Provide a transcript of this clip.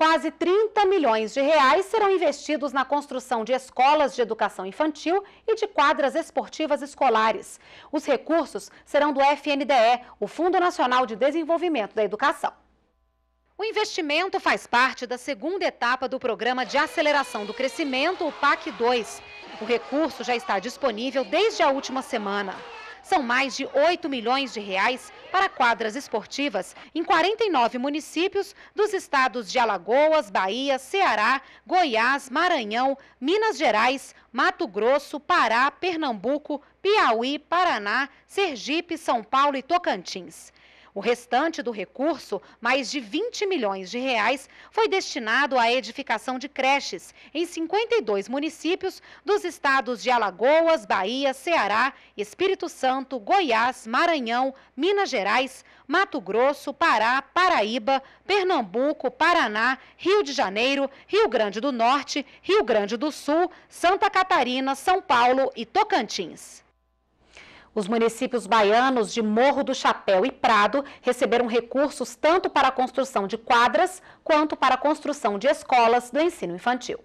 Quase 30 milhões de reais serão investidos na construção de escolas de educação infantil e de quadras esportivas escolares. Os recursos serão do FNDE, o Fundo Nacional de Desenvolvimento da Educação. O investimento faz parte da segunda etapa do Programa de Aceleração do Crescimento, o PAC 2. O recurso já está disponível desde a última semana. São mais de 8 milhões de reais para quadras esportivas em 49 municípios dos estados de Alagoas, Bahia, Ceará, Goiás, Maranhão, Minas Gerais, Mato Grosso, Pará, Pernambuco, Piauí, Paraná, Sergipe, São Paulo e Tocantins. O restante do recurso, mais de 20 milhões de reais, foi destinado à edificação de creches em 52 municípios dos estados de Alagoas, Bahia, Ceará, Espírito Santo, Goiás, Maranhão, Minas Gerais, Mato Grosso, Pará, Paraíba, Pernambuco, Paraná, Rio de Janeiro, Rio Grande do Norte, Rio Grande do Sul, Santa Catarina, São Paulo e Tocantins. Os municípios baianos de Morro do Chapéu e Prado receberam recursos tanto para a construção de quadras quanto para a construção de escolas do ensino infantil.